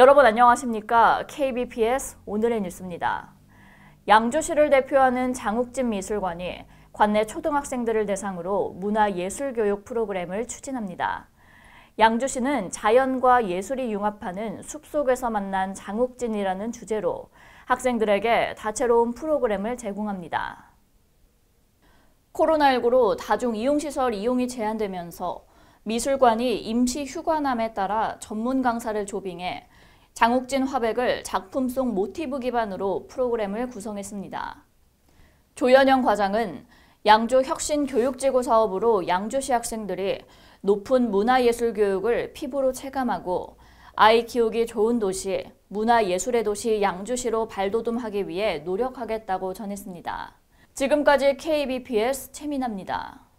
여러분 안녕하십니까? KBPS 오늘의 뉴스입니다. 양주시를 대표하는 장욱진 미술관이 관내 초등학생들을 대상으로 문화예술교육 프로그램을 추진합니다. 양주시는 자연과 예술이 융합하는 숲속에서 만난 장욱진이라는 주제로 학생들에게 다채로운 프로그램을 제공합니다. 코로나19로 다중 이용시설 이용이 제한되면서 미술관이 임시 휴관함에 따라 전문 강사를 조빙해 장욱진 화백을 작품 속 모티브 기반으로 프로그램을 구성했습니다. 조현영 과장은 양주 혁신 교육지구 사업으로 양주시 학생들이 높은 문화예술 교육을 피부로 체감하고 아이 키우기 좋은 도시, 문화예술의 도시 양주시로 발돋움하기 위해 노력하겠다고 전했습니다. 지금까지 KBPS 최민아입니다.